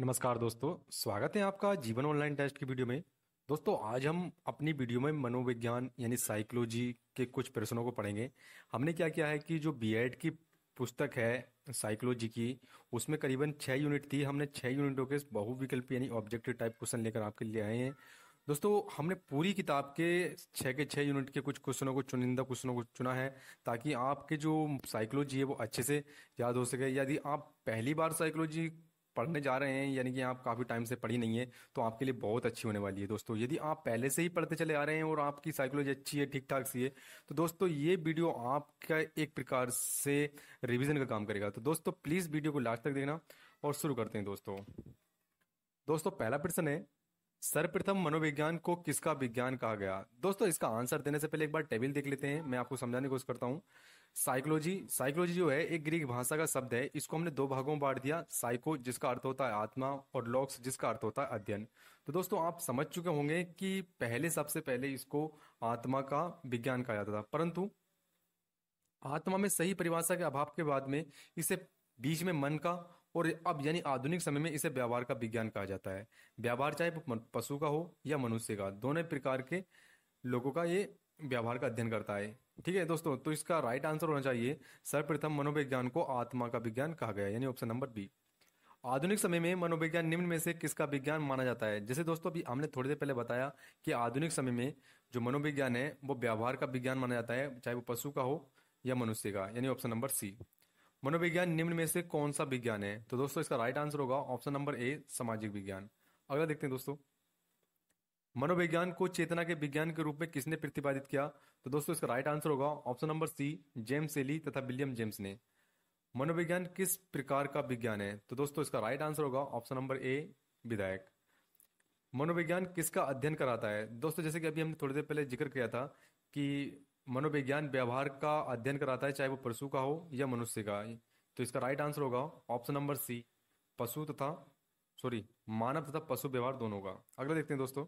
नमस्कार दोस्तों स्वागत है आपका जीवन ऑनलाइन टेस्ट की वीडियो में दोस्तों आज हम अपनी वीडियो में मनोविज्ञान यानी साइकोलॉजी के कुछ प्रश्नों को पढ़ेंगे हमने क्या किया है कि जो बीएड की पुस्तक है साइकोलॉजी की उसमें करीबन छः यूनिट थी हमने छः यूनिटों के बहुविकल्प यानी ऑब्जेक्टिव टाइप क्वेश्चन लेकर आपके लिए आए हैं दोस्तों हमने पूरी किताब के छः के छः यूनिट के कुछ क्वेश्चनों को चुनिंदा क्वेश्चनों को चुना है ताकि आपके जो साइकोलॉजी है वो अच्छे से याद हो सके यदि आप पहली बार साइकोलॉजी पढ़ने जा रहे हैं यानी कि आप काफ़ी टाइम से पढ़ी नहीं है तो आपके लिए बहुत अच्छी होने वाली है दोस्तों यदि आप पहले से ही पढ़ते चले आ रहे हैं और आपकी साइकोलॉजी अच्छी है ठीक ठाक सी है तो दोस्तों ये वीडियो आपका एक प्रकार से रिविजन का काम करेगा तो दोस्तों प्लीज़ वीडियो को लास्ट तक देखना और शुरू करते हैं दोस्तों दोस्तों पहला प्रश्न है सर्वप्रथम मनोविज्ञान को किसका विज्ञान कहा गया दोस्तों इसका आंसर देने से पहले एक बार टेबल देख लेते हैं मैं आपको समझाने की कोशिश करता हूँ साइकोलॉजी साइकोलॉजी जो है एक ग्रीक भाषा का शब्द है इसको हमने दो भागों में बांट दिया साइको जिसका अर्थ होता है आत्मा और लॉक्स जिसका अर्थ होता है अध्ययन तो दोस्तों आप समझ चुके होंगे कि पहले सबसे पहले इसको आत्मा का विज्ञान कहा जाता था परंतु आत्मा में सही परिभाषा के अभाव के बाद में इसे बीच में मन का और अब यानी आधुनिक समय में इसे व्यवहार का विज्ञान कहा जाता है व्यवहार चाहे पशु का हो या मनुष्य का दोनों प्रकार के लोगों का ये व्यवहार का अध्ययन करता है ठीक है दोस्तों तो इसका राइट आंसर होना चाहिए सर्वप्रथम मनोविज्ञान को आत्मा का विज्ञान कहा गया यानी ऑप्शन नंबर बी आधुनिक समय में मनोविज्ञान निम्न में से किसका विज्ञान माना जाता है जैसे दोस्तों अभी हमने थोड़ी देर पहले बताया कि आधुनिक समय में जो मनोविज्ञान है वो व्यवहार का विज्ञान माना जाता है चाहे वो पशु का हो या मनुष्य का यानी ऑप्शन नंबर सी मनोविज्ञान निम्न में से कौन सा विज्ञान है तो दोस्तों इसका राइट आंसर होगा ऑप्शन नंबर ए सामाजिक विज्ञान अगला देखते हैं दोस्तों मनोविज्ञान को चेतना के विज्ञान के रूप में किसने प्रतिपादित किया तो दोस्तों इसका राइट आंसर होगा ऑप्शन नंबर सी जेम्स एली तथा विलियम जेम्स ने मनोविज्ञान किस प्रकार का विज्ञान है तो दोस्तों इसका राइट आंसर होगा ऑप्शन नंबर ए विधायक मनोविज्ञान किसका अध्ययन कराता है दोस्तों जैसे कि अभी हमने थोड़ी देर पहले जिक्र किया था कि मनोविज्ञान व्यवहार का अध्ययन कराता है चाहे वो पशु का हो या मनुष्य का तो इसका राइट आंसर होगा ऑप्शन नंबर सी पशु तथा सॉरी मानव तथा पशु व्यवहार दोनों का अगला देखते हैं दोस्तों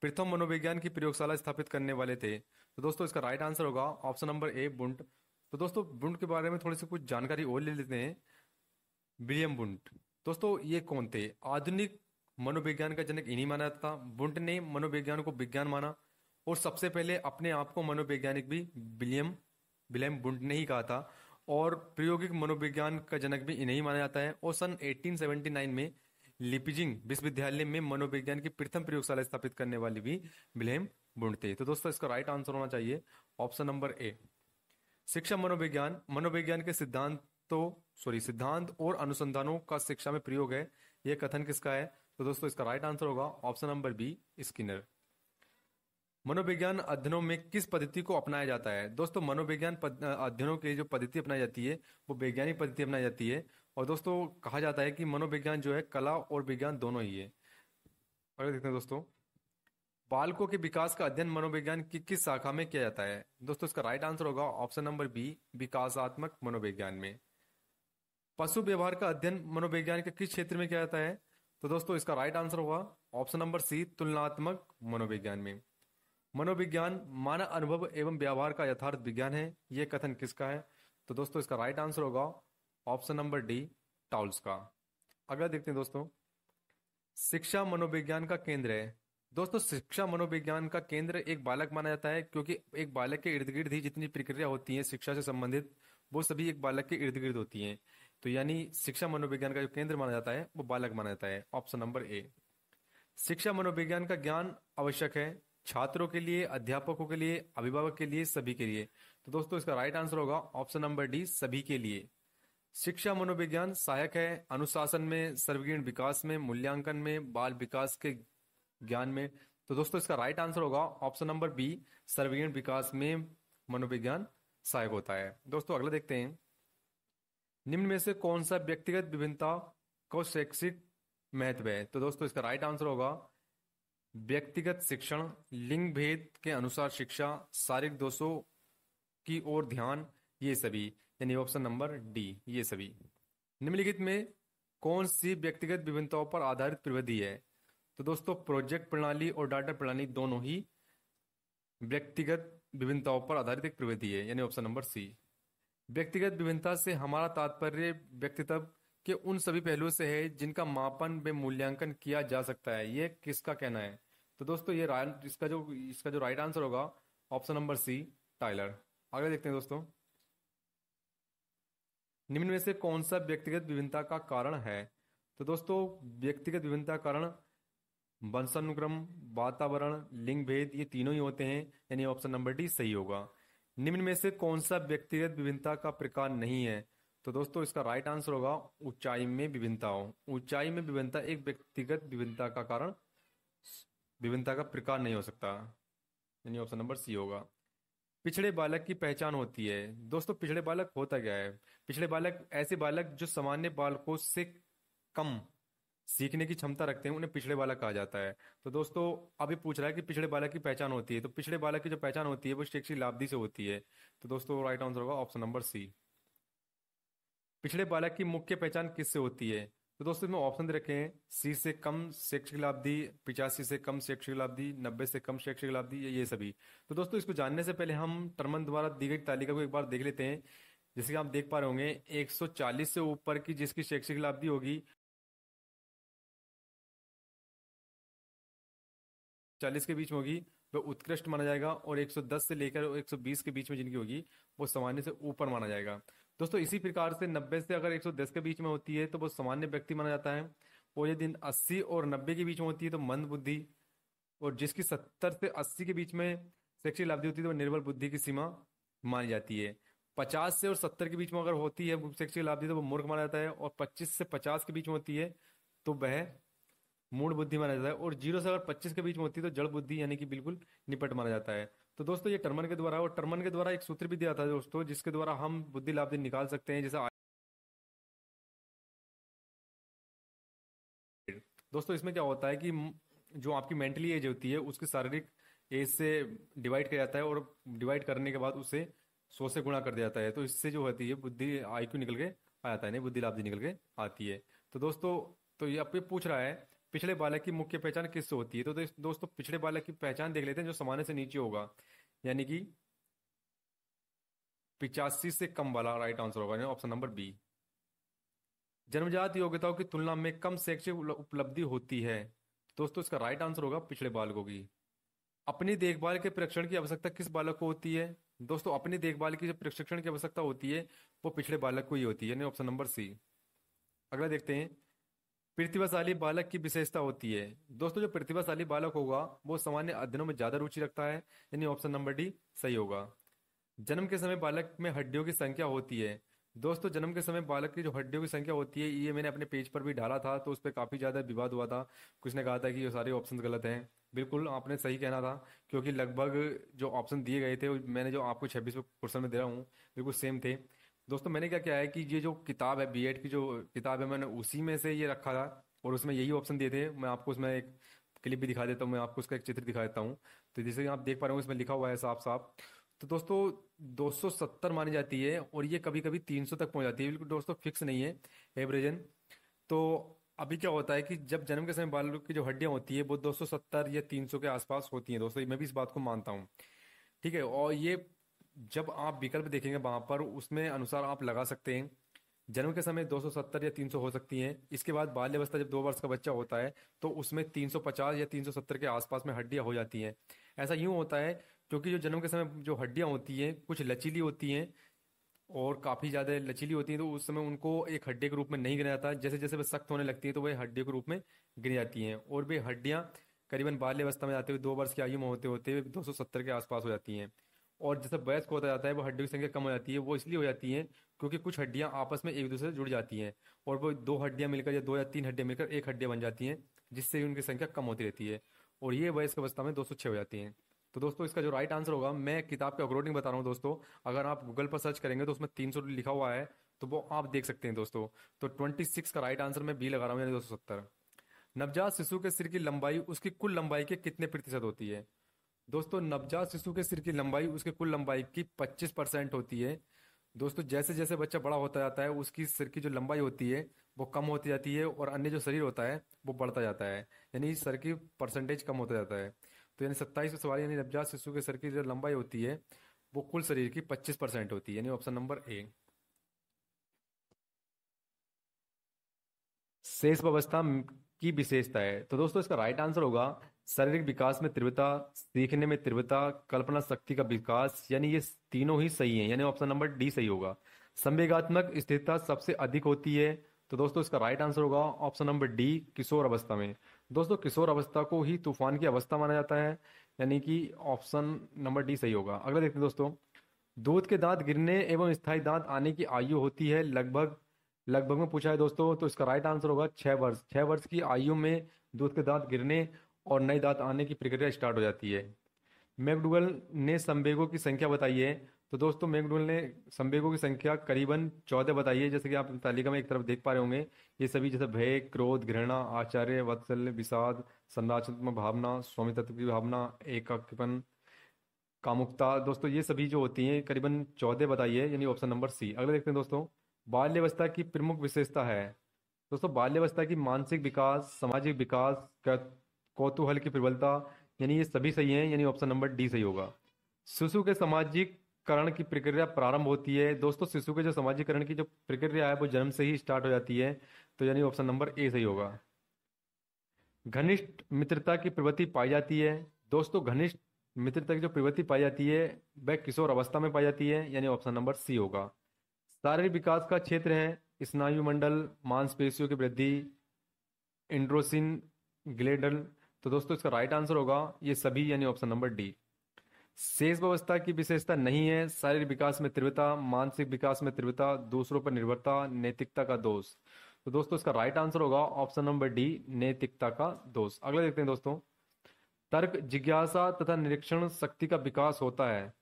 प्रथम मनोविज्ञान की प्रयोगशाला स्थापित करने वाले थे तो दोस्तों इसका राइट आंसर होगा ऑप्शन नंबर ए बुंट तो दोस्तों बुंट के बारे में थोड़ी सी कुछ जानकारी और ले लेते हैं विलियम बुंट दोस्तों ये कौन थे आधुनिक मनोविज्ञान का जनक इन्हीं माना जाता था बुंट ने मनोविज्ञान को विज्ञान माना और सबसे पहले अपने आप को मनोवैज्ञानिक भी विलियम विलियम बुंट ने ही कहा था और प्रायोगिक मनोविज्ञान का जनक भी इन्हें माना जाता है और सन 1879 में लिपिजिंग विश्वविद्यालय में मनोविज्ञान की प्रथम प्रयोगशाला स्थापित करने वाली भी विलेम बुंडते तो दोस्तों इसका राइट आंसर होना चाहिए ऑप्शन नंबर ए शिक्षा मनोविज्ञान मनोविज्ञान के सिद्धांत तो सॉरी सिद्धांत और अनुसंधानों का शिक्षा में प्रयोग है यह कथन किसका है तो दोस्तों इसका राइट आंसर होगा ऑप्शन नंबर बी स्किनर मनोविज्ञान अध्ययनों में किस पद्धति को अपनाया जाता है दोस्तों मनोविज्ञान अध्ययनों के लिए जो पद्धति अपनाई जाती है वो वैज्ञानिक पद्धति अपनाई जाती है और दोस्तों कहा जाता है कि मनोविज्ञान जो है कला और विज्ञान दोनों ही है अगर देखते हैं दोस्तों बालकों के विकास का अध्ययन मनोविज्ञान की किस शाखा में किया जाता है दोस्तों इसका राइट आंसर होगा ऑप्शन नंबर बी विकासात्मक मनोविज्ञान में पशु व्यवहार का अध्ययन मनोविज्ञान के किस क्षेत्र में किया जाता है तो दोस्तों इसका राइट आंसर होगा ऑप्शन नंबर सी तुलनात्मक मनोविज्ञान में मनोविज्ञान मानव अनुभव एवं व्यवहार का यथार्थ विज्ञान है यह कथन किसका है तो दोस्तों इसका राइट आंसर होगा ऑप्शन नंबर डी टाउल्स का अगला देखते हैं दोस्तों शिक्षा मनोविज्ञान का केंद्र है दोस्तों शिक्षा मनोविज्ञान का केंद्र एक बालक माना जाता है क्योंकि एक बालक के इर्द गिर्द ही जितनी प्रक्रिया होती है शिक्षा से संबंधित वो सभी एक बालक के इर्द गिर्द होती है तो यानी शिक्षा मनोविज्ञान का जो केंद्र माना जाता है वो बालक माना जाता है ऑप्शन नंबर ए शिक्षा मनोविज्ञान का ज्ञान आवश्यक है छात्रों के लिए अध्यापकों के लिए अभिभावक के लिए सभी के लिए तो दोस्तों इसका राइट आंसर होगा ऑप्शन नंबर डी सभी के लिए शिक्षा मनोविज्ञान सहायक है अनुशासन में सर्वगीण विकास में मूल्यांकन में बाल विकास के ज्ञान में तो दोस्तों इसका राइट आंसर होगा ऑप्शन नंबर बी सर्वगीण विकास में मनोविज्ञान सहायक होता है दोस्तों अगला देखते हैं निम्न में से कौन सा व्यक्तिगत विभिन्नता को शैक्षिक महत्व है तो दोस्तों इसका राइट आंसर होगा व्यक्तिगत शिक्षण लिंग भेद के अनुसार शिक्षा शारीरिक दोषों की ओर ध्यान ये सभी यानी ऑप्शन नंबर डी ये सभी निम्नलिखित में कौन सी व्यक्तिगत विभिन्नताओं पर आधारित प्रविधि है तो दोस्तों प्रोजेक्ट प्रणाली और डाटा प्रणाली दोनों ही व्यक्तिगत विभिन्नताओं पर आधारित एक प्रविधि है यानी ऑप्शन नंबर सी व्यक्तिगत विभिन्नता से हमारा तात्पर्य व्यक्तित्व के उन सभी पहलुओं से है जिनका मापन व मूल्यांकन किया जा सकता है ये किसका कहना है तो दोस्तों ये इसका जो इसका जो राइट आंसर होगा ऑप्शन नंबर सी टाइलर आगे देखते हैं दोस्तों निम्न में से कौन सा व्यक्तिगत विभिन्नता का कारण है तो दोस्तों व्यक्तिगत विभिन्नता कारण वंशानुक्रम वातावरण लिंग भेद ये तीनों ही होते हैं यानी ऑप्शन नंबर डी सही होगा निम्न में से कौन सा व्यक्तिगत विभिन्नता का प्रकार नहीं है तो दोस्तों इसका राइट आंसर होगा ऊंचाई में विभिन्नता हो ऊंचाई में विभिन्नता एक व्यक्तिगत विभिन्नता का कारण विभिन्नता का प्रकार नहीं हो सकता यानी ऑप्शन नंबर सी होगा पिछड़े बालक की पहचान होती है दोस्तों पिछड़े बालक होता क्या है पिछड़े बालक ऐसे बालक जो सामान्य बालकों से कम सीखने की क्षमता रखते हैं उन्हें पिछड़े बालक कहा जाता है तो दोस्तों अभी पूछ रहा है कि पिछड़े बालक की पहचान होती है तो पिछड़े बालक की जो पहचान होती है वो शिक्षी लाभदी से होती है तो दोस्तों राइट आंसर होगा ऑप्शन नंबर सी पिछड़े बालक की मुख्य पहचान किससे होती है तो दोस्तों इसमें ऑप्शन दे रखे हैं सी से कम शैक्षिक दी पिचासी से कम शैक्षिक दी नब्बे से कम शैक्षिक दी ये सभी तो दोस्तों इसको जानने से पहले हम टर्मन द्वारा दी गई तालिका को एक बार देख लेते हैं जैसे कि आप देख पा रहे होंगे 140 से ऊपर की जिसकी शैक्षिक दी होगी चालीस के बीच में होगी वह उत्कृष्ट माना जाएगा और 110 से लेकर 120 के बीच में जिनकी होगी वो सामान्य से ऊपर माना जाएगा दोस्तों इसी प्रकार से 90 से अगर 110 के बीच में होती है तो वो सामान्य व्यक्ति माना जाता है और यदि 80 और 90 के बीच में होती है तो मंद बुद्धि और जिसकी 70 से 80 के बीच में शैक्षिक लाभ होती है तो निर्बल बुद्धि की सीमा मानी जाती है पचास से और सत्तर के बीच में अगर होती है शैक्षिक लाभ तो वो मूर्ख माना जाता है और पच्चीस से पचास के बीच में होती है तो वह मूढ़ बुद्धि माना जाता है और जीरो से अगर पच्चीस के बीच में होती है तो जड़ बुद्धि यानी कि बिल्कुल निपट माना जाता है तो दोस्तों ये टर्मन के द्वारा और टर्मन के द्वारा एक सूत्र भी दिया था दोस्तों जिसके द्वारा हम बुद्धि दिन निकाल सकते हैं जैसा दोस्तों इसमें क्या होता है कि जो आपकी मेंटली एज होती है उसकी शारीरिक एज से डिवाइड किया जाता है और डिवाइड करने के बाद उसे सौ से गुणा कर दिया जाता है तो इससे जो होती है बुद्धि आई निकल के आ जाता है नहीं बुद्धि लाभ निकल के आती है तो दोस्तों तो ये आप पूछ रहा है पिछले बालक की मुख्य पहचान किससे होती है तो दोस्तों पिछले बालक की पहचान देख लेते हैं जो सामान्य से नीचे होगा यानी कि पिचासी से कम वाला राइट आंसर होगा ऑप्शन नंबर बी जन्मजात योग्यताओं की तुलना में कम शैक्षिक उपलब्धि होती है दोस्तों इसका राइट आंसर होगा पिछड़े बालकों की अपनी देखभाल के प्रशिक्षण की आवश्यकता किस बालक को होती है दोस्तों अपनी देखभाल की जो प्रशिक्षण की आवश्यकता होती है वो पिछड़े बालक को ही होती है यानी ऑप्शन नंबर सी अगला देखते हैं प्रतिभाशाली बालक की विशेषता होती है दोस्तों जो प्रतिभाशाली बालक होगा वो सामान्य अध्ययनों में ज्यादा रुचि रखता है यानी ऑप्शन नंबर डी सही होगा जन्म के समय बालक में हड्डियों की संख्या होती है दोस्तों जन्म के समय बालक की जो हड्डियों की संख्या होती है ये मैंने अपने पेज पर भी डाला था तो उस पर काफी ज्यादा विवाद हुआ था कुछ ने कहा था कि ये सारे ऑप्शन गलत हैं बिल्कुल आपने सही कहना था क्योंकि लगभग जो ऑप्शन दिए गए थे मैंने जो आपको छब्बीस क्वेश्चन में दे रहा हूँ बिल्कुल सेम थे दोस्तों मैंने क्या किया है कि ये जो किताब है बीएड की जो किताब है मैंने उसी में से ये रखा था और उसमें यही ऑप्शन दिए थे मैं आपको उसमें एक क्लिप भी दिखा देता हूँ मैं आपको उसका एक चित्र दिखा देता हूँ तो जैसे आप देख पा रहे हो इसमें लिखा हुआ है साफ साफ तो दोस्तों 270 मानी जाती है और ये कभी कभी 300 तक पहुंच जाती है बिल्कुल दोस्तों फिक्स नहीं है एवरेजन तो अभी क्या होता है कि जब जन्म के समय बाल की जो हड्डियां होती है वो 270 या 300 के आसपास होती हैं दोस्तों मैं भी इस बात को मानता हूँ ठीक है और ये जब आप विकल्प देखेंगे वहां पर उसमें अनुसार आप लगा सकते हैं जन्म के समय 270 या 300 हो सकती हैं इसके बाद बाल्यावस्था जब दो वर्ष का बच्चा होता है तो उसमें 350 या 370 के आसपास में हड्डियां हो जाती हैं ऐसा यूं होता है क्योंकि जो जन्म के समय जो हड्डियां होती हैं कुछ लचीली होती हैं और काफ़ी ज़्यादा लचीली होती हैं तो उस समय उनको एक हड्डी के रूप में नहीं गिना जाता जैसे जैसे वे सख्त होने लगती है तो वह हड्डी के रूप में गिनी जाती हैं और वे हड्डियाँ करीबन बाल्यावस्था में जाते हुए दो वर्ष की आयु में होते होते दो के आसपास हो जाती हैं और जैसे वयस्क होता जाता है वो हड्डियों की संख्या कम हो जाती है वो इसलिए हो जाती है क्योंकि कुछ हड्डियाँ आपस में एक दूसरे से जुड़ जाती हैं और वो दो हड्डियाँ मिलकर या दो या तीन हड्डियाँ मिलकर एक हड्डियाँ बन जाती हैं जिससे उनकी संख्या कम होती रहती है और ये वयस्क अवस्था में दो हो जाती हैं तो दोस्तों इसका जो राइट आंसर होगा मैं किताब के अकॉर्डिंग बता रहा हूँ दोस्तों अगर आप गूगल पर सर्च करेंगे तो उसमें तीन सौ लिखा हुआ है तो वो आप देख सकते हैं दोस्तों तो ट्वेंटी सिक्स का राइट आंसर मैं बी लगा रहा हूँ यानी दो सौ सत्तर नवजात शिशु के सिर की लंबाई उसकी कुल लंबाई के कितने प्रतिशत होती है दोस्तों नवजात शिशु के सिर की लंबाई उसके कुल लंबाई की 25 परसेंट होती है दोस्तों जैसे जैसे बच्चा बड़ा होता जाता है उसकी सिर की जो लंबाई होती है वो कम होती जाती है और अन्य जो शरीर होता है वो बढ़ता जाता है यानी सर की परसेंटेज कम होता जाता है तो यानी सत्ताईस सवाल यानी नवजात शिशु के सर की जो लंबाई होती है वो कुल शरीर की पच्चीस परसेंट होती है यानी ऑप्शन नंबर ए शेष व्यवस्था की विशेषता है तो दोस्तों इसका राइट आंसर होगा शारीरिक विकास में तीव्रता सीखने में तीव्रता कल्पना शक्ति का विकास यानी ये तीनों ही सही है यानी ऑप्शन नंबर डी सही होगा संवेगात्मक स्थिरता सबसे अधिक होती है तो दोस्तों इसका राइट आंसर होगा ऑप्शन नंबर डी किशोर अवस्था में दोस्तों किशोर अवस्था को ही तूफान की अवस्था माना जाता है यानी कि ऑप्शन नंबर डी सही होगा अगला देखते हैं दोस्तों दूध के दांत गिरने एवं स्थायी दांत आने की आयु होती है लगभग लगभग में पूछा है दोस्तों तो इसका राइट आंसर होगा छह वर्ष छह वर्ष की आयु में दूध के दांत गिरने और नई दांत आने की प्रक्रिया स्टार्ट हो जाती है मैकडूगल ने संवेगों की संख्या बताई है तो दोस्तों मैकडूगल ने संवेगों की संख्या करीबन चौदह बताई है जैसे कि आप तालिका में एक तरफ देख पा रहे होंगे ये सभी जैसे भय क्रोध घृणा आचार्य वत्सल्य विषाद संरचनात्मक भावना स्वामी तत्व की भावना एकाकीपन कामुकता दोस्तों ये सभी जो होती हैं करीबन चौदह बताइए यानी ऑप्शन नंबर सी अगले देखते हैं दोस्तों बाल्यावस्था की प्रमुख विशेषता है दोस्तों बाल्यवस्था की मानसिक विकास सामाजिक विकास कौतूहल की प्रबलता यानी ये सभी सही हैं यानी ऑप्शन नंबर डी सही होगा शिशु के सामाजिककरण की प्रक्रिया प्रारंभ होती है दोस्तों शिशु के जो सामाजिकरण की जो प्रक्रिया है वो जन्म से ही स्टार्ट हो जाती है तो यानी ऑप्शन नंबर ए सही होगा घनिष्ठ मित्रता की प्रवृत्ति पाई जाती है दोस्तों घनिष्ठ मित्रता की जो प्रवृत्ति पाई जाती है वह किशोर अवस्था में पाई जाती है यानी ऑप्शन नंबर सी होगा शारीरिक विकास का क्षेत्र है स्नायुमंडल मांसपेशियों की वृद्धि इंड्रोसिन ग्लेडल तो दोस्तों इसका राइट आंसर होगा ये सभी यानी ऑप्शन नंबर डी शेष व्यवस्था की विशेषता नहीं है शारीरिक विकास में तीव्रता मानसिक विकास में तीव्रता दूसरों पर निर्भरता नैतिकता का दोष तो दोस्तों इसका राइट आंसर होगा ऑप्शन नंबर डी नैतिकता का दोष अगला देखते हैं दोस्तों तर्क जिज्ञासा तथा निरीक्षण शक्ति का विकास होता है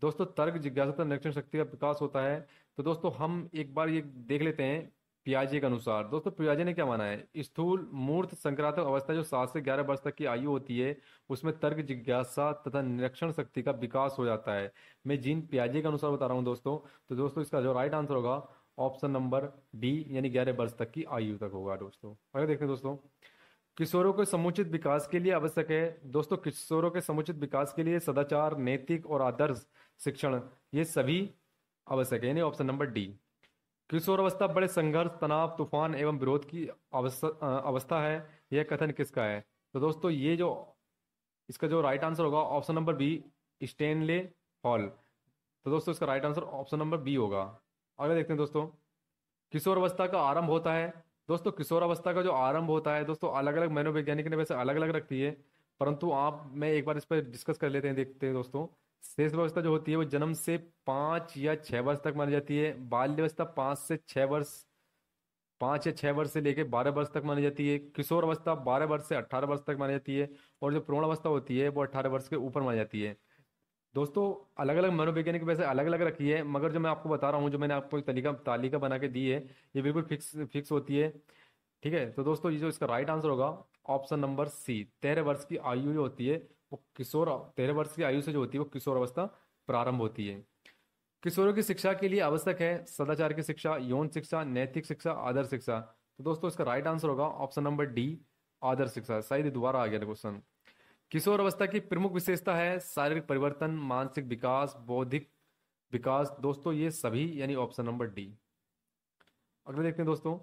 दोस्तों तर्क जिज्ञासा तथा निरीक्षण शक्ति का विकास होता है तो दोस्तों हम एक बार ये देख लेते हैं पियाजे के अनुसार दोस्तों पियाजे ने क्या माना है स्थूल मूर्त संक्रात्मक अवस्था जो सात से ग्यारह वर्ष तक की आयु होती है उसमें तर्क जिज्ञासा तथा निरीक्षण शक्ति का विकास हो जाता है मैं जीन पियाजे के अनुसार बता रहा हूँ दोस्तों तो दोस्तों इसका जो राइट आंसर होगा ऑप्शन नंबर बी यानी ग्यारह वर्ष तक की आयु तक होगा दोस्तों अगर देखते हैं दोस्तों किशोरों के समुचित विकास के लिए आवश्यक है दोस्तों किशोरों के समुचित विकास के लिए सदाचार नैतिक और आदर्श शिक्षण ये सभी आवश्यक है यानी ऑप्शन नंबर डी किशोरावस्था बड़े संघर्ष तनाव तूफान एवं विरोध की अवस्था अवस्था है यह कथन किसका है तो दोस्तों ये जो इसका जो राइट आंसर होगा option number B Stanley Hall तो दोस्तों इसका right answer option number B होगा आगे देखते हैं दोस्तों किशोरावस्था का आरंभ होता है दोस्तों किशोरावस्था का जो आरंभ होता है दोस्तों अलग अलग मनोवैज्ञानिक ने वैसे अलग अलग रखती है परंतु आप मैं एक बार इस पर डिस्कस कर लेते हैं देखते हैं दोस्तों शेष व्यवस्था जो होती है वो जन्म से पांच या छह वर्ष तक मानी जाती है बाल्यवस्था पांच से छह वर्ष पांच या छह वर्ष से लेकर बारह वर्ष तक मानी जाती है किशोर अवस्था बारह वर्ष से अट्ठारह वर्ष तक मानी जाती है और जो प्रौण अवस्था होती है वो अट्ठारह वर्ष के ऊपर मानी जाती है दोस्तों अलग अलग मनोवैज्ञानिक वैसे अलग अलग रखी है मगर जो मैं आपको बता रहा हूँ जो मैंने आपको एक तालिका तालिका बना के दी है ये बिल्कुल फिक्स फिक्स होती है ठीक है तो दोस्तों ये जो इसका राइट आंसर होगा ऑप्शन नंबर सी तेरह वर्ष की आयु जो होती है वो किशोर तेरह वर्ष की आयु से जो होती है वो किशोर अवस्था प्रारंभ होती है किशोरों की शिक्षा के लिए आवश्यक है सदाचार की शिक्षा यौन शिक्षा नैतिक शिक्षा आदर शिक्षा तो दोस्तों इसका राइट आंसर होगा ऑप्शन नंबर डी आदर शिक्षा शायद दोबारा आ गया क्वेश्चन किशोर अवस्था की प्रमुख विशेषता है शारीरिक परिवर्तन मानसिक विकास बौद्धिक विकास दोस्तों ये सभी यानी ऑप्शन नंबर डी अगले देखते हैं दोस्तों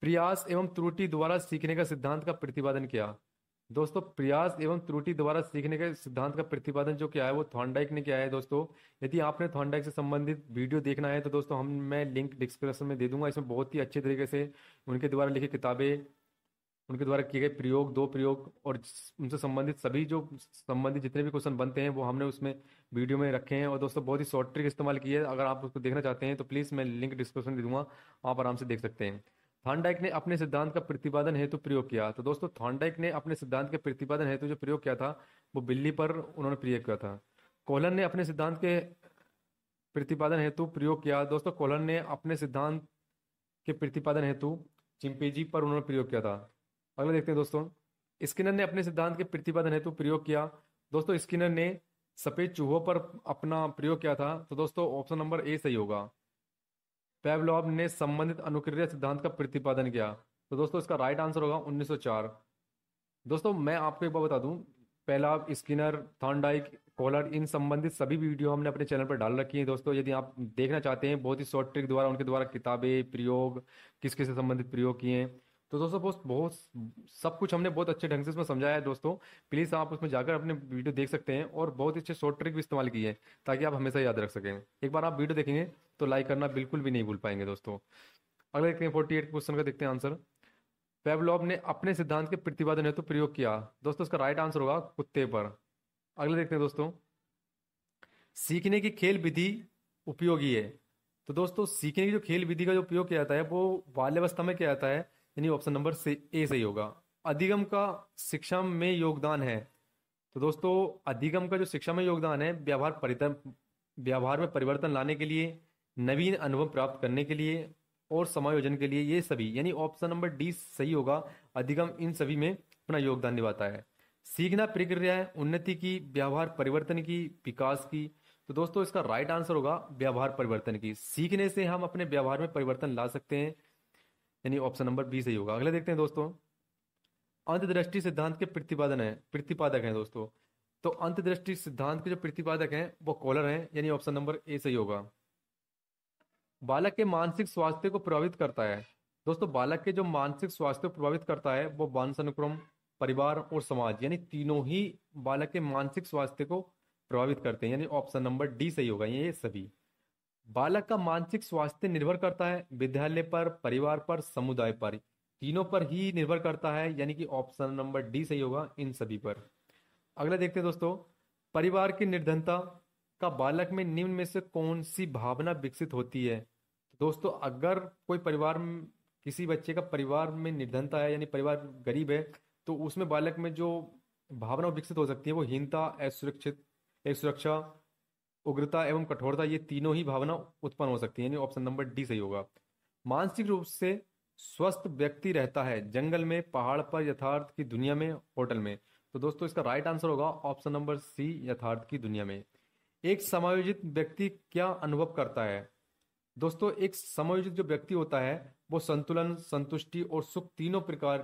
प्रयास एवं त्रुटि द्वारा सीखने का सिद्धांत का प्रतिपादन किया दोस्तों प्रयास एवं त्रुटि द्वारा सीखने के सिद्धांत का प्रतिपादन जो किया है वो थॉन्डाइक ने किया है दोस्तों यदि आपने थॉन्डाइक से संबंधित वीडियो देखना है तो दोस्तों हम मैं लिंक डिस्क्रिप्शन में दे दूंगा इसमें बहुत ही अच्छे तरीके से उनके द्वारा लिखी किताबें उनके द्वारा किए गए प्रयोग दो प्रयोग और उनसे संबंधित सभी जो संबंधित जितने भी क्वेश्चन बनते हैं वो हमने उसमें वीडियो में रखे हैं और दोस्तों बहुत ही शॉर्ट ट्रिक इस्तेमाल किया है अगर आप उसको देखना चाहते हैं तो प्लीज़ मैं लिंक डिस्क्रिप्शन दे दूंगा आप आराम से देख सकते हैं थॉन्डाइक ने अपने सिद्धांत का प्रतिपादन हेतु प्रयोग किया तो दोस्तों थॉन्डाइक ने अपने सिद्धांत के प्रतिपादन हेतु जो प्रयोग किया था वो बिल्ली पर उन्होंने प्रयोग किया था कोलन ने अपने सिद्धांत के प्रतिपादन हेतु प्रयोग किया दोस्तों कोलन ने अपने सिद्धांत के प्रतिपादन हेतु चिंपेजी पर उन्होंने प्रयोग किया था अगला देखते हैं दोस्तों स्किनर ने अपने सिद्धांत के प्रतिपादन हेतु प्रयोग किया दोस्तों स्किनर ने सफेद चूहों पर अपना प्रयोग किया था तो दोस्तों ऑप्शन नंबर ए सही होगा पेवलॉब ने संबंधित अनुक्रिया सिद्धांत का प्रतिपादन किया तो दोस्तों इसका राइट आंसर होगा 1904 दोस्तों मैं आपको एक बार बता दूं पहला स्किनर थॉन्डाइक कॉलर इन संबंधित सभी वीडियो हमने अपने चैनल पर डाल रखी है दोस्तों यदि आप देखना चाहते हैं बहुत ही शॉर्ट ट्रिक द्वारा उनके द्वारा किताबें प्रयोग किस किस से संबंधित प्रयोग किए हैं तो दोस्तों बहुत बहुत सब कुछ हमने बहुत अच्छे ढंग से उसमें समझाया है दोस्तों प्लीज़ आप उसमें जाकर अपने वीडियो देख सकते हैं और बहुत अच्छे शॉर्ट ट्रिक भी इस्तेमाल किए हैं ताकि आप हमेशा याद रख सकें एक बार आप वीडियो देखेंगे तो लाइक करना बिल्कुल भी नहीं भूल पाएंगे दोस्तों अगले देखते हैं फोर्टी एट क्वेश्चन का देखते हैं आंसर पेवलॉब ने अपने सिद्धांत के प्रतिपादन हेतु तो प्रयोग किया दोस्तों इसका राइट आंसर होगा कुत्ते पर अगले देखते हैं दोस्तों सीखने की खेल विधि उपयोगी है तो दोस्तों सीखने की जो खेल विधि का जो उपयोग किया जाता है वो बाल्यावस्था में किया जाता है यानी ऑप्शन नंबर ए सही होगा अधिगम का शिक्षा में योगदान है तो दोस्तों अधिगम का जो शिक्षा में योगदान है व्यवहार परिवर्तन व्यवहार में परिवर्तन लाने के लिए नवीन अनुभव प्राप्त करने के लिए और समायोजन के लिए ये सभी यानी ऑप्शन नंबर डी सही होगा अधिगम इन सभी में अपना योगदान निभाता है सीखना प्रक्रिया है उन्नति की व्यवहार परिवर्तन की विकास की तो दोस्तों इसका राइट आंसर होगा व्यवहार परिवर्तन की सीखने से हम अपने व्यवहार में परिवर्तन ला सकते हैं यानी ऑप्शन नंबर बी सही होगा अगले देखते हैं दोस्तों अंतदृष्टि सिद्धांत के प्रतिपादन है प्रतिपादक हैं दोस्तों तो अंतदृष्टि सिद्धांत के जो प्रतिपादक हैं वो कॉलर हैं यानी ऑप्शन नंबर ए सही होगा बालक के मानसिक स्वास्थ्य को प्रभावित करता है दोस्तों बालक के जो मानसिक स्वास्थ्य को प्रभावित करता है वो वंशानुक्रम परिवार और समाज यानी तीनों ही बालक के मानसिक स्वास्थ्य को प्रभावित करते हैं यानी ऑप्शन नंबर डी सही होगा ये सभी बालक का मानसिक स्वास्थ्य निर्भर करता है विद्यालय पर परिवार पर समुदाय पर तीनों पर ही निर्भर करता है यानी कि ऑप्शन नंबर डी सही होगा इन सभी पर अगला देखते हैं दोस्तों परिवार की निर्धनता का बालक में निम्न में से कौन सी भावना विकसित होती है दोस्तों अगर कोई परिवार किसी बच्चे का परिवार में निर्धनता है यानी परिवार गरीब है तो उसमें बालक में जो भावना विकसित हो सकती है वो हीनता असुरक्षित असुरक्षा उग्रता एवं कठोरता ये तीनों ही भावना उत्पन्न हो सकती है यानी ऑप्शन नंबर डी सही होगा मानसिक रूप से स्वस्थ व्यक्ति रहता है जंगल में पहाड़ पर यथार्थ की दुनिया में होटल में तो दोस्तों इसका राइट आंसर होगा ऑप्शन नंबर सी यथार्थ की दुनिया में एक समायोजित व्यक्ति क्या अनुभव करता है दोस्तों एक समायोजित जो व्यक्ति होता है वो संतुलन संतुष्टि और सुख तीनों प्रकार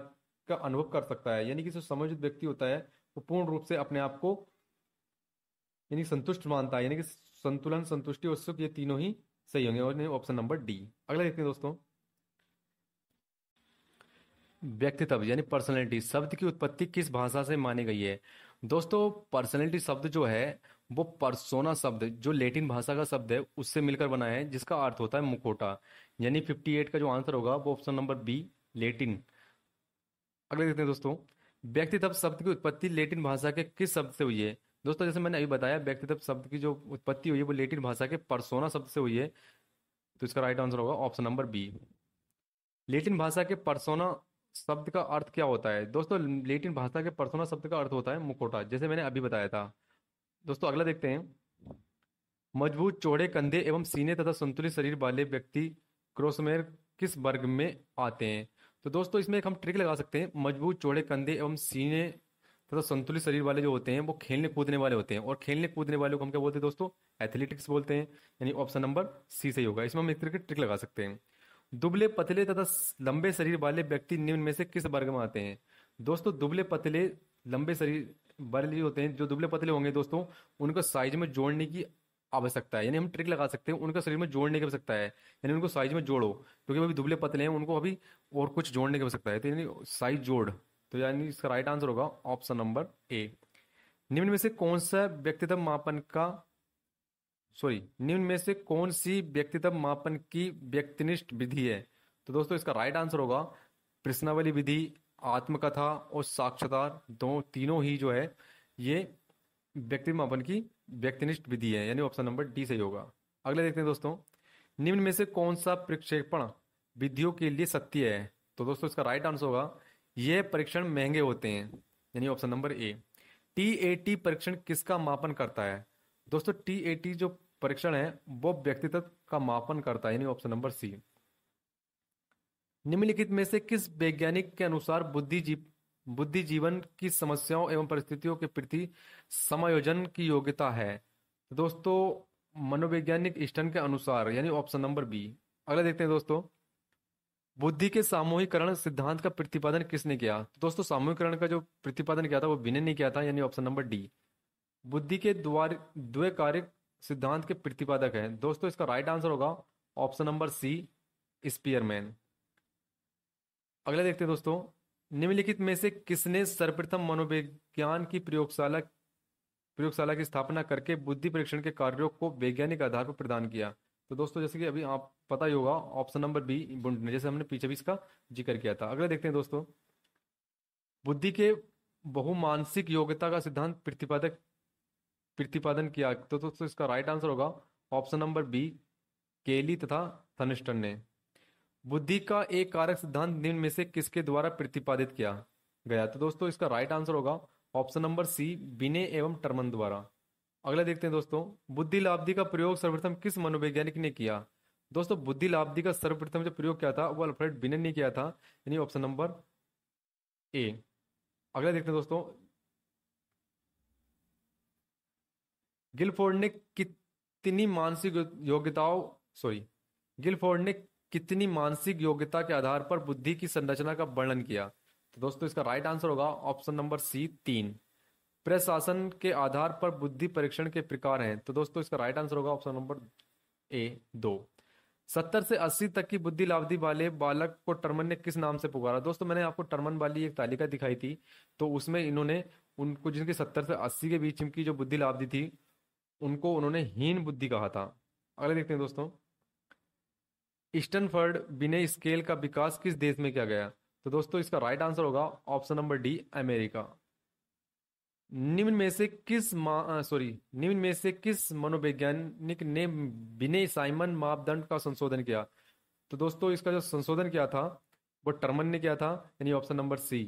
का अनुभव कर सकता है यानी कि जो समायोजित व्यक्ति होता है वो पूर्ण रूप से अपने आप को यानी संतुष्ट मानता है यानी कि संतुलन संतुष्टि और सुख ये तीनों ही सही होंगे और ऑप्शन नंबर डी अगला देखते हैं दोस्तों व्यक्तित्व यानी पर्सनैलिटी शब्द की उत्पत्ति किस भाषा से मानी गई है दोस्तों पर्सनैलिटी शब्द जो है वो परसोना शब्द जो लेटिन भाषा का शब्द है उससे मिलकर बना है जिसका अर्थ होता है मुखोटा यानी 58 का जो आंसर होगा वो ऑप्शन नंबर बी लेटिन अगले देखते हैं दोस्तों व्यक्तित्व शब्द की उत्पत्ति लेटिन भाषा के किस शब्द से हुई है दोस्तों जैसे मैंने अभी बताया व्यक्तित्व शब्द की जो उत्पत्ति हुई है वो लेटिन भाषा के परसोना शब्द से हुई है तो इसका राइट आंसर होगा ऑप्शन नंबर बी लेटिन भाषा के परसोना शब्द का अर्थ क्या होता है दोस्तों लेटिन भाषा के परसोना शब्द का अर्थ होता है मुखोटा जैसे मैंने अभी बताया था दोस्तों अगला देखते हैं मजबूत चौड़े कंधे एवं सीने तथा संतुलित शरीर वाले व्यक्ति क्रोसमेर किस वर्ग में आते हैं तो दोस्तों इसमें एक हम ट्रिक लगा सकते हैं मजबूत चौड़े कंधे एवं सीने थोड़ा तो संतुलित शरीर वाले जो होते हैं वो खेलने कूदने वाले होते हैं और खेलने कूदने वाले को हम क्या बोलते हैं दोस्तों एथलेटिक्स बोलते हैं यानी ऑप्शन नंबर सी सही होगा इसमें हम एक तरह की ट्रिक लगा सकते हैं दुबले पतले तथा लंबे शरीर वाले व्यक्ति निम्न में से किस वर्ग में आते हैं दोस्तों दुबले पतले लंबे शरीर वाले होते हैं जो दुबले पतले होंगे दोस्तों उनको साइज में जोड़ने की आवश्यकता है यानी हम ट्रिक लगा सकते हैं उनका शरीर में जोड़ने की आवश्यकता है यानी उनको साइज में जोड़ो क्योंकि अभी दुबले पतले हैं उनको अभी और कुछ जोड़ने की आवश्यकता है तो यानी साइज जोड़ तो यानी इसका राइट आंसर होगा ऑप्शन नंबर ए निम्न में से कौन सा व्यक्तित्व मापन का सॉरी निम्न में से कौन सी व्यक्तित्व मापन की व्यक्तिनिष्ठ विधि है तो दोस्तों इसका राइट आंसर होगा प्रश्नावली विधि आत्मकथा और साक्षरता दो तीनों ही जो है ये व्यक्ति मापन की व्यक्तिनिष्ठ विधि है यानी ऑप्शन नंबर डी सही होगा अगले देखते हैं दोस्तों निम्न में से कौन सा प्रक्षेपण विधियों के लिए सत्य है तो दोस्तों इसका राइट आंसर होगा ये परीक्षण महंगे होते हैं यानी option number A T A T परीक्षण किसका मापन करता है दोस्तों टी ए टी जो परीक्षण है वो व्यक्तित्व का मापन करता है यानी ऑप्शन नंबर सी निम्नलिखित में से किस वैज्ञानिक के अनुसार बुद्धिजीव बुद्धि जीवन की समस्याओं एवं परिस्थितियों के प्रति समायोजन की योग्यता है दोस्तों मनोवैज्ञानिक स्टन के अनुसार यानी ऑप्शन नंबर बी अगला देखते हैं दोस्तों बुद्धि के सामूहिकरण सिद्धांत का प्रतिपादन किसने किया दोस्तों सामूहिकरण का जो प्रतिपादन किया था वो विनय ने किया था यानी ऑप्शन नंबर डी बुद्धि के द्वार कार्य सिद्धांत के प्रतिपादक है दोस्तों इसका राइट आंसर होगा ऑप्शन नंबर सी स्पीयरमैन अगला देखते हैं दोस्तों निम्नलिखित में से किसने सर्वप्रथम मनोविज्ञान की प्रयोगशाला प्रयोगशाला की स्थापना करके बुद्धि परीक्षण के कार्यों को वैज्ञानिक आधार पर प्रदान किया तो दोस्तों जैसे कि अभी आप पता ही होगा ऑप्शन नंबर बी बुंड ने जैसे हमने पीछे भी इसका जिक्र किया था अगला देखते हैं दोस्तों बुद्धि के बहुमानसिक योग्यता का सिद्धांत प्रतिपादक प्रतिपादन किया तो दोस्तों इसका राइट आंसर होगा ऑप्शन नंबर बी केली तथा थनिस्टन ने बुद्धि का एक कारक सिद्धांत निम्न में से किसके द्वारा प्रतिपादित किया गया तो दोस्तों इसका राइट आंसर होगा ऑप्शन नंबर सी बिने एवं टर्मन द्वारा अगला देखते हैं दोस्तों बुद्धि लाब्धि का प्रयोग सर्वप्रथम किस मनोवैज्ञानिक ने किया दोस्तों बुद्धि लाब्धि का सर्वप्रथम जो प्रयोग किया था वो अल्फ्रेड बिनन ने किया था यानी ऑप्शन नंबर ए अगला देखते हैं दोस्तों गिलफोर्ड ने कितनी मानसिक योग्यताओं सॉरी गिलफोर्ड ने कितनी मानसिक योग्यता के आधार पर बुद्धि की संरचना का वर्णन किया तो दोस्तों इसका राइट आंसर होगा ऑप्शन नंबर सी तीन प्रशासन के आधार पर बुद्धि परीक्षण के प्रकार हैं तो दोस्तों इसका राइट आंसर होगा ऑप्शन नंबर ए दो सत्तर से अस्सी तक की बुद्धि लावधि वाले बालक को टर्मन ने किस नाम से पुकारा दोस्तों मैंने आपको टर्मन वाली एक तालिका दिखाई थी तो उसमें इन्होंने उनको जिनकी सत्तर से अस्सी के बीच की जो बुद्धि लावधि थी उनको उन्होंने हीन बुद्धि कहा था अगले देखते हैं दोस्तों ईस्टर्नफर्ड बिने स्केल का विकास किस देश में किया गया तो दोस्तों इसका राइट आंसर होगा ऑप्शन नंबर डी अमेरिका निम्न में से किस सॉरी निम्न में से किस मनोवैज्ञानिक ने बिने साइमन मापदंड का संशोधन किया तो दोस्तों इसका जो संशोधन किया था वो टर्मन ने किया था यानी ऑप्शन नंबर सी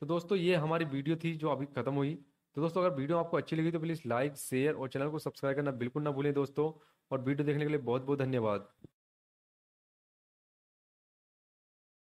तो दोस्तों ये हमारी वीडियो थी जो अभी खत्म हुई तो दोस्तों अगर वीडियो आपको अच्छी लगी तो प्लीज़ लाइक शेयर और चैनल को सब्सक्राइब करना बिल्कुल ना भूलें दोस्तों और वीडियो देखने के लिए बहुत बहुत धन्यवाद